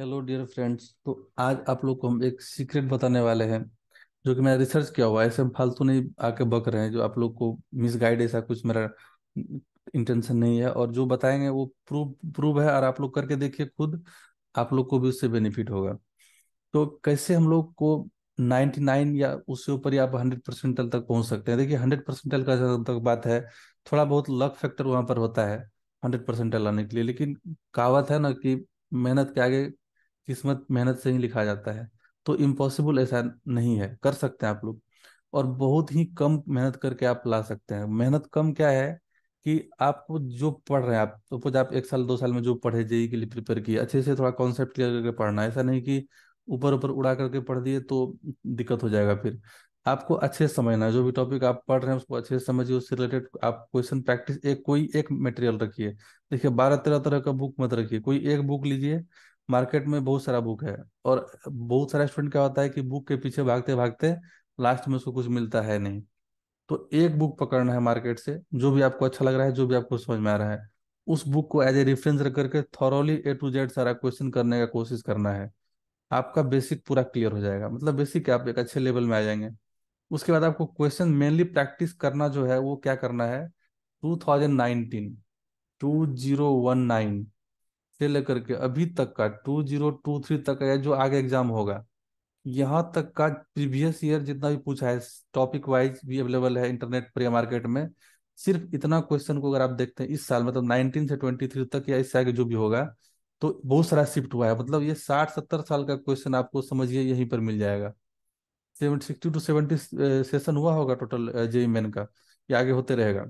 hello dear friends तो आज आप लोग को हम एक सीक्रेट बताने वाले हैं जो कि मैंने रिसर्च किया हुआ है ऐसे हम फालतू नहीं आके बक रहे हैं जो आप लोग को मिसगाइड ऐसा कुछ मेरा इंटेंशन नहीं है और जो बताएंगे वो प्रूव प्रूव है और आप लोग करके देखिए खुद आप लोग को भी उससे बेनिफिट होगा तो कैसे हम लोग को 99 या उससे ऊपर ही आप 100 परसेंटल तक पहुंच सकते हैं देखिए 100 परसेंटल का तक बात है थोड़ा बहुत लक फैक्टर वहां पर होता है 100 परसेंटल लाने के लिए लेकिन कहावत है ना कि मेहनत के आगे किस्मत मेहनत से ही लिखा जाता है तो इम्पॉसिबल ऐसा नहीं है कर सकते हैं आप लोग और बहुत ही कम मेहनत करके आप ला सकते हैं मेहनत कम क्या है कि आपको जो पढ़ रहे हैं आप सपोज तो आप एक साल दो साल में जो पढ़े जेई के लिए प्रिपेयर किए अच्छे से थोड़ा कॉन्सेप्ट क्लियर करके पढ़ना ऐसा नहीं कि ऊपर ऊपर उड़ा करके पढ़ दिए तो दिक्कत हो जाएगा फिर आपको अच्छे से समझना जो भी टॉपिक आप पढ़ रहे हैं उसको अच्छे से समझिए उससे रिलेटेड आप क्वेश्चन प्रैक्टिस एक कोई एक मटेरियल रखिए देखिए बारह तेरह तरह का बुक मत रखिए कोई एक बुक लीजिए मार्केट में बहुत सारा बुक है और बहुत सारा स्टूडेंट क्या होता है कि बुक के पीछे भागते भागते लास्ट में उसको कुछ मिलता है नहीं तो एक बुक पकड़ना है मार्केट से जो भी आपको अच्छा लग रहा है जो भी आपको समझ में आ रहा है उस बुक को एज ए रेफरेंस रख करके थॉरली ए टू जेड सारा क्वेश्चन करने का कोशिश करना है आपका बेसिक पूरा क्लियर हो जाएगा मतलब बेसिक आप एक अच्छे लेवल में आ जाएंगे उसके बाद आपको क्वेश्चन मेनली प्रैक्टिस करना जो है वो क्या करना है two thousand nineteen one nine से लेकर के अभी तक का टू जीरो टू थ्री तक का जो आगे एग्जाम होगा यहाँ तक का प्रीवियस ईयर जितना भी पूछा है टॉपिक वाइज भी अवेलेबल है इंटरनेट पर मार्केट में सिर्फ इतना क्वेश्चन को अगर आप देखते हैं इस साल मतलब नाइनटीन से ट्वेंटी थ्री तक या इससे आगे जो भी होगा तो बहुत सारा शिफ्ट हुआ है मतलब ये साठ सत्तर साल का क्वेश्चन आपको समझिए यहीं पर मिल जाएगा सिक्सटी टू सेवेंटी सेशन हुआ होगा टोटल जेई मेन का ये आगे होते रहेगा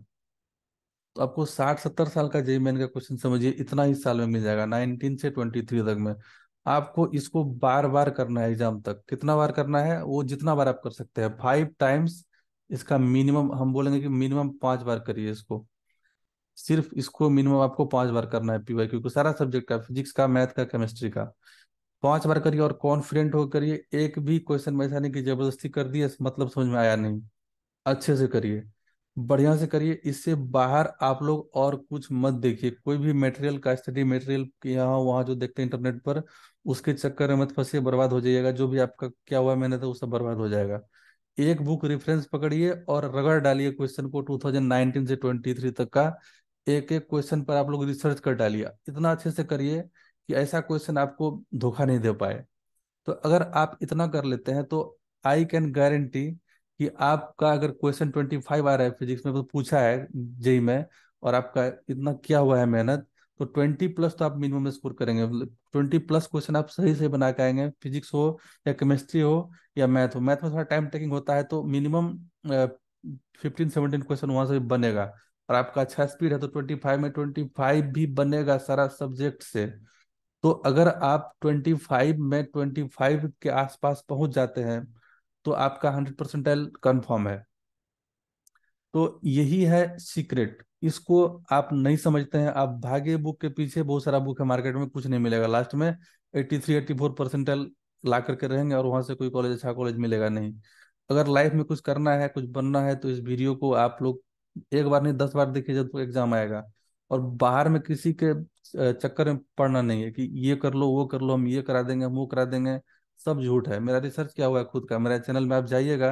तो आपको साठ सत्तर साल का जेई मेन का क्वेश्चन समझिए इतना ही साल में मिल जाएगा नाइनटीन से ट्वेंटी थ्री तक में आपको इसको बार बार करना है एग्जाम तक कितना बार करना है वो जितना बार आप कर सकते हैं फाइव टाइम्स इसका मिनिमम हम बोलेंगे कि मिनिमम पांच बार करिए इसको सिर्फ इसको मिनिमम आपको पांच बार करना है पीवाई क्योंकि सारा सब्जेक्ट का फिजिक्स का मैथ का केमिस्ट्री का पांच बार करिए और कॉन्फिडेंट होकर करिए एक भी क्वेश्चन में ऐसा नहीं कि जबरदस्ती कर दिए मतलब समझ में आया नहीं अच्छे से करिए बढ़िया से करिए इससे बाहर आप लोग और कुछ मत देखिए कोई भी मटेरियल का स्टडी मटेरियल यहाँ वहाँ जो देखते हैं इंटरनेट पर उसके चक्कर में मत फंसिए बर्बाद हो जाइएगा जो भी आपका क्या हुआ मेहनत है वो सब बर्बाद हो जाएगा एक बुक रेफरेंस पकड़िए और रगड़ डालिए क्वेश्चन को 2019 से 23 तक का एक एक क्वेश्चन पर आप लोग रिसर्च कर डालिए इतना अच्छे से करिए कि ऐसा क्वेश्चन आपको धोखा नहीं दे पाए तो अगर आप इतना कर लेते हैं तो आई कैन गारंटी कि आपका अगर क्वेश्चन ट्वेंटी फाइव आ रहा है फिजिक्स में तो पूछा है जेई में और आपका इतना किया हुआ है मेहनत तो ट्वेंटी प्लस तो आप मिनिमम स्कोर करेंगे ट्वेंटी प्लस क्वेश्चन आप सही से बना के आएंगे फिजिक्स हो या केमिस्ट्री हो या मैथ हो मैथ में थोड़ा टाइम टेकिंग होता है तो मिनिमम फिफ्टीन सेवनटीन क्वेश्चन वहां से बनेगा और आपका अच्छा स्पीड है तो ट्वेंटी फाइव में ट्वेंटी फाइव भी बनेगा सारा सब्जेक्ट से तो अगर आप ट्वेंटी फाइव में ट्वेंटी फाइव के आसपास पहुंच जाते हैं तो आपका हंड्रेड परसेंटाइल कन्फर्म है तो यही है सीक्रेट इसको आप नहीं समझते हैं आप भागे बुक के पीछे बहुत सारा बुक है मार्केट में कुछ नहीं मिलेगा लास्ट में eighty three eighty four percentile ला करके रहेंगे और वहां से कोई कॉलेज अच्छा कॉलेज मिलेगा नहीं अगर लाइफ में कुछ करना है कुछ बनना है तो इस वीडियो को आप लोग एक बार नहीं दस बार देखिए जब एग्जाम आएगा और बाहर में किसी के चक्कर में पढ़ना नहीं है कि ये कर लो वो कर लो हम ये करा देंगे हम वो करा देंगे सब झूठ है मेरा रिसर्च क्या हुआ है खुद का मेरा चैनल में आप जाइएगा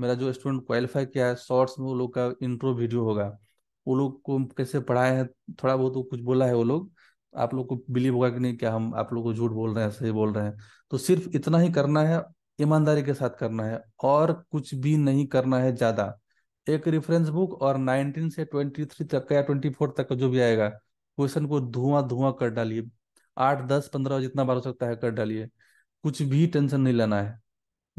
मेरा जो स्टूडेंट क्वालिफाई किया है शॉर्ट्स में वो लोग का इंट्रो वीडियो होगा वो लोग को कैसे पढ़ाए हैं थोड़ा बहुत कुछ बोला है वो लोग आप लोग को बिलीव होगा कि नहीं क्या हम आप लोग को झूठ बोल रहे हैं सही बोल रहे हैं तो सिर्फ इतना ही करना है ईमानदारी के साथ करना है और कुछ भी नहीं करना है ज्यादा एक रेफरेंस बुक और 19 से 23 तक का या 24 तक का जो भी आएगा क्वेश्चन को धुआं धुआं कर डालिए आठ दस पंद्रह जितना बार हो सकता है कर डालिए कुछ भी टेंशन नहीं लेना है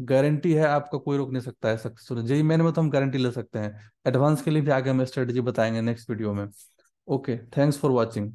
गारंटी है आपका कोई रोक नहीं सकता है सक्सेस होने जेई मैन में तो हम गारंटी ले सकते हैं एडवांस के लिए भी आगे हम स्ट्रेटेजी बताएंगे नेक्स्ट वीडियो में ओके थैंक्स फॉर वॉचिंग